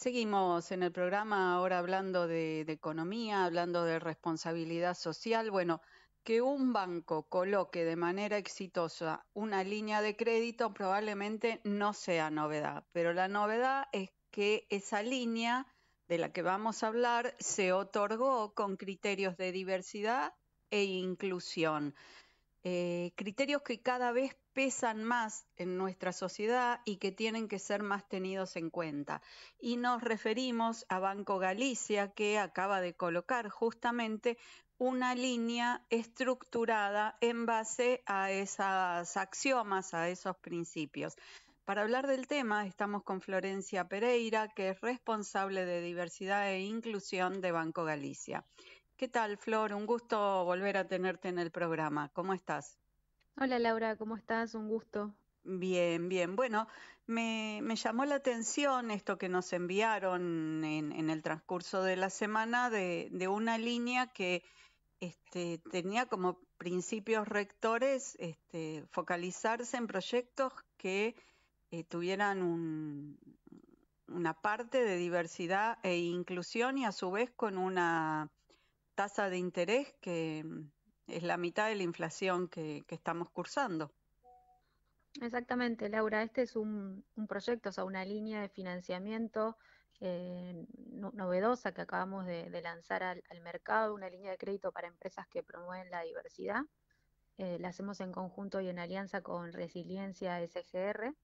Seguimos en el programa ahora hablando de, economía, hablando de responsabilidad social. Bueno, que un banco coloque de manera exitosa una línea de crédito probablemente no sea novedad, pero la novedad es que esa línea de la que vamos a hablar se otorgó con criterios de diversidad e inclusión. Eh, criterios que cada vez pesan más en nuestra sociedad y que tienen que ser más tenidos en cuenta. Y nos referimos a Banco Galicia, que acaba de colocar justamente una línea estructurada en base a esos axiomas, a esos principios. Para hablar del tema estamos con Florencia Pereira, que es responsable de diversidad e inclusión de Banco Galicia. ¿Qué tal, Flor? Un gusto volver a tenerte en el programa. ¿Cómo estás? Hola Laura, ¿cómo estás? Un gusto. Bien, bien. Bueno, me, llamó la atención esto que nos enviaron en, el transcurso de la semana de, una línea que este, tenía como principios rectores este, focalizarse en proyectos que eh, tuvieran un, una parte de diversidad e inclusión y a su vez con una tasa de interés que es la mitad de la inflación que, estamos cursando. Exactamente, Laura, este es un, proyecto, o sea, una línea de financiamiento eh, novedosa que acabamos de, lanzar al, mercado, una línea de crédito para empresas que promueven la diversidad. Eh, la hacemos en conjunto y en alianza con Resiliencia SGR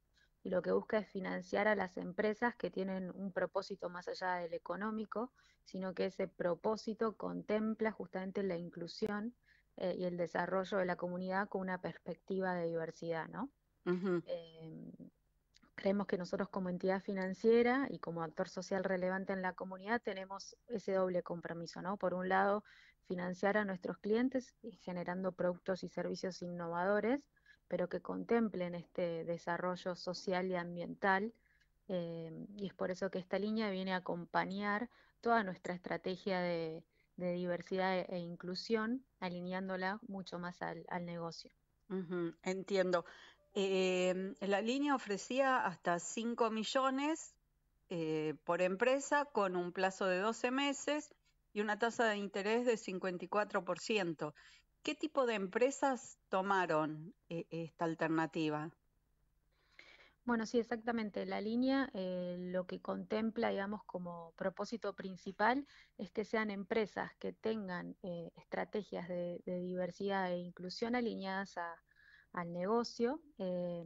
y lo que busca es financiar a las empresas que tienen un propósito más allá del económico, sino que ese propósito contempla justamente la inclusión eh, y el desarrollo de la comunidad con una perspectiva de diversidad, ¿no? Em, creemos que nosotros como entidad financiera y como actor social relevante en la comunidad tenemos ese doble compromiso, ¿no? Por un lado, financiar a nuestros clientes generando productos y servicios innovadores, pero que contemplen este desarrollo social y ambiental. Em, y es por eso que esta línea viene a acompañar toda nuestra estrategia de, de diversidad e, e, inclusión, alineándola mucho más al, negocio. entiendo. Eh, em, la línea ofrecía hasta 5 millones eh, por empresa con un plazo de 12 meses y una tasa de interés de 54%. ¿Qué tipo de empresas tomaron eh, esta alternativa? Bueno, sí, exactamente. La línea eh, lo que contempla, digamos, como propósito principal es que sean empresas que tengan eh, estrategias de, diversidad e inclusión alineadas al negocio, eh,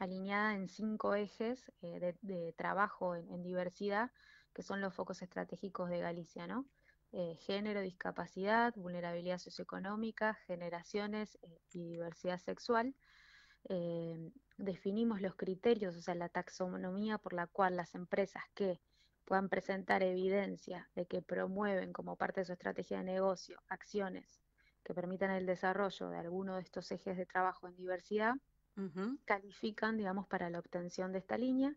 alineada en cinco ejes eh, de, trabajo en, diversidad, que son los focos estratégicos de Galicia, ¿no? género, discapacidad, vulnerabilidad socioeconómica, generaciones y diversidad sexual definimos los criterios, o sea, la taxonomía por la cual las empresas que puedan presentar evidencia de que promueven como parte de su estrategia de negocio acciones que permitan el desarrollo de alguno de estos ejes de trabajo en diversidad, califican, digamos, para la obtención de esta línea.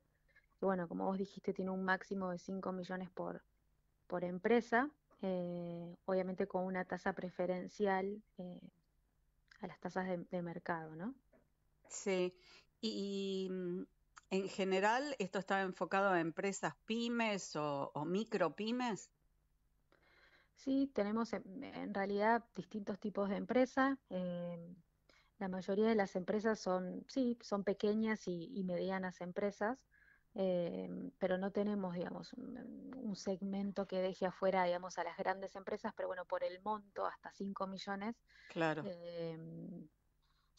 Y bueno, como vos dijiste, tiene un máximo de 5 millones por, por empresa, eh, obviamente con una tasa preferencial eh, a las tasas de mercado, ¿no? Sí, y mm, en general, ¿esto está enfocado a empresas pymes o, micro pymes? Sí, tenemos en, realidad distintos tipos de empresas. Em, la mayoría de las empresas son, sí, son pequeñas y, medianas empresas, em, pero no tenemos, digamos, un, segmento que deje afuera, digamos, a las grandes empresas, pero bueno, por el monto, hasta 5 millones, claro. Em,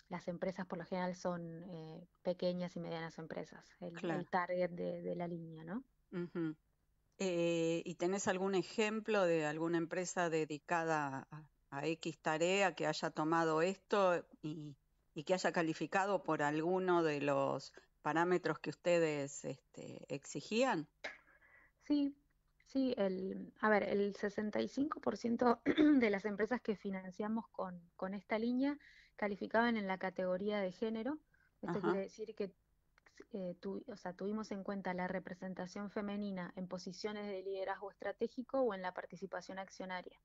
las empresas por lo general son eh, pequeñas y medianas empresas, el, target de, la línea, ¿no? Eh, ¿Y tenés algún ejemplo de alguna empresa dedicada a, X tarea que haya tomado esto y, que haya calificado por alguno de los parámetros que ustedes este, exigían? Sí, sí, el, a ver, el 65% de las empresas que financiamos con, con esta línea calificaban en la categoría de género. Esto quiere decir que eh, sea, tuvimos en cuenta la representación femenina en posiciones de liderazgo estratégico o en la participación accionaria.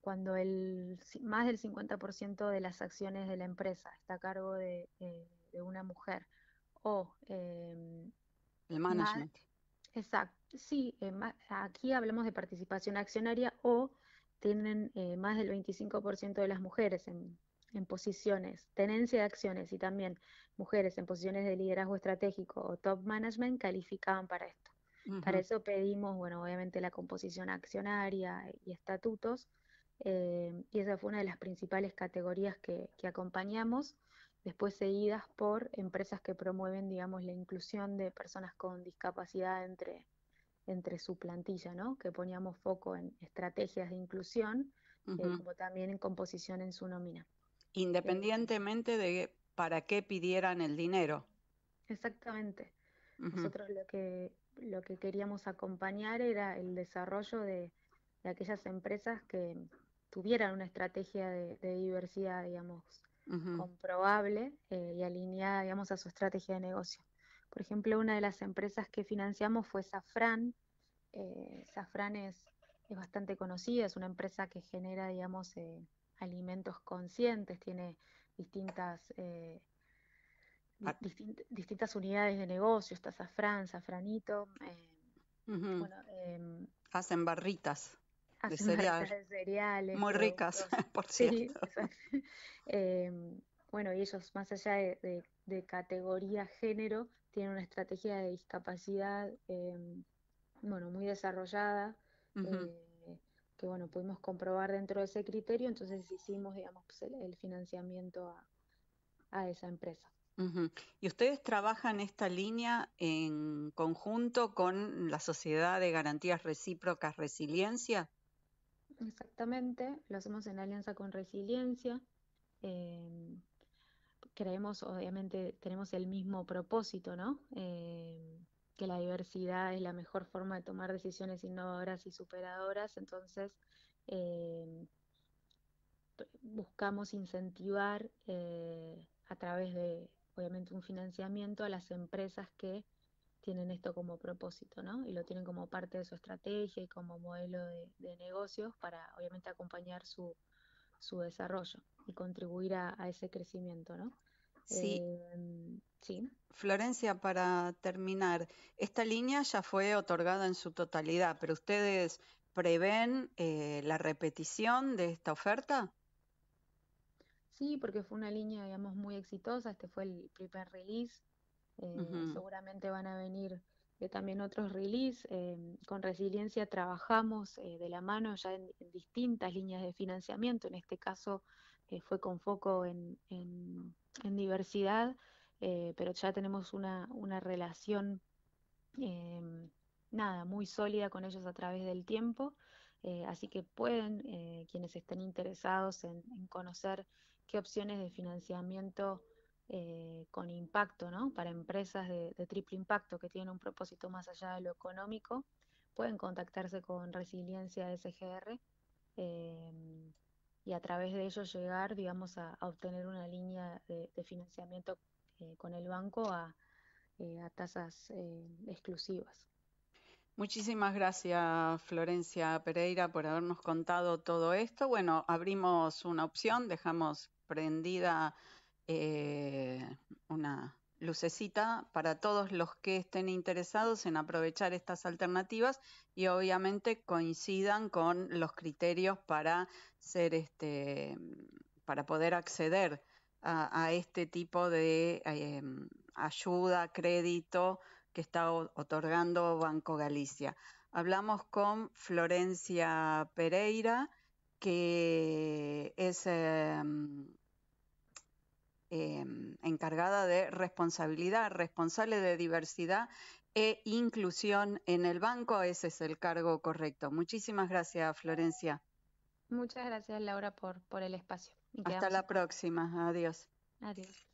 Cuando el, más del 50% de las acciones de la empresa está a cargo de, eh, una mujer o... Eh, el management. exacto, sí, eh, aquí hablamos de participación accionaria o tienen más del 25% de las mujeres en, en posiciones, tenencia de acciones y también mujeres en posiciones de liderazgo estratégico o top management calificaban para esto. Para eso pedimos, bueno, obviamente la composición accionaria y estatutos, eh, y esa fue una de las principales categorías que, que, acompañamos, después seguidas por empresas que promueven, digamos, la inclusión de personas con discapacidad entre, entre su plantilla, ¿no? Que poníamos foco en estrategias de inclusión, eh, como también en composición en su nómina independientemente de para qué pidieran el dinero. Exactamente. Nosotros lo que, lo que queríamos acompañar era el desarrollo de, aquellas empresas que tuvieran una estrategia de, diversidad, digamos, comprobable eh, y alineada, digamos, a su estrategia de negocio. Por ejemplo, una de las empresas que financiamos fue Safran. Eh, Safran es, es bastante conocida, es una empresa que genera, digamos, eh, alimentos conscientes, tiene distintas, eh, ah. distintas unidades de negocio, está Safran, Safranito. Eh, em, hacen barritas. de, cereales. Muy ricas, por cierto. Em, bueno, y ellos más allá de, categoría género, tienen una estrategia de discapacidad, em, bueno, muy desarrollada que bueno, pudimos comprobar dentro de ese criterio, entonces hicimos, digamos, pues, el, financiamiento a, esa empresa. ¿Y ustedes trabajan esta línea en conjunto con la Sociedad de Garantías Recíprocas Resiliencia? Exactamente, lo hacemos en alianza con Resiliencia. Em, creemos, obviamente, tenemos el mismo propósito, ¿no? Em, que la diversidad es la mejor forma de tomar decisiones innovadoras y superadoras, entonces eh, buscamos incentivar eh, a través de, obviamente, un financiamiento a las empresas que tienen esto como propósito, ¿no? Y lo tienen como parte de su estrategia y como modelo de, negocios para, obviamente, acompañar su, desarrollo y contribuir a, a ese crecimiento, ¿no? Em, sí. Florencia, para terminar, esta línea ya fue otorgada en su totalidad, pero ustedes prevén eh, la repetición de esta oferta? Sí, porque fue una línea, digamos, muy exitosa. Este fue el primer release. Eh, seguramente van a venir eh, también otros release. Em, con Resiliencia trabajamos de la mano ya en, distintas líneas de financiamiento. En este caso, fue con foco en, diversidad, eh, pero ya tenemos una, relación, em, nada, muy sólida con ellos a través del tiempo. Eh, así que pueden, eh, quienes estén interesados en, conocer qué opciones de financiamiento con impacto, ¿no? Para empresas de, triple impacto que tienen un propósito más allá de lo económico, pueden contactarse con Resiliencia SGR. Em, y a través de ello llegar, digamos, a, obtener una línea de, financiamiento eh, con el banco a, eh, tasas eh, exclusivas. Muchísimas gracias Florencia Pereira por habernos contado todo esto. Bueno, abrimos una opción, dejamos prendida una, lucecita para todos los que estén interesados en aprovechar estas alternativas y obviamente coincidan con los criterios para ser este para poder acceder a, este tipo de eh, ayuda, crédito que está otorgando Banco Galicia. Hablamos con Florencia Pereira, que es em, Em, encargada de responsabilidad, responsable de diversidad e inclusión en el banco. Ese es el cargo correcto. Muchísimas gracias, Florencia. Muchas gracias, Laura, por, por el espacio. Hasta la próxima. Adiós. Adiós.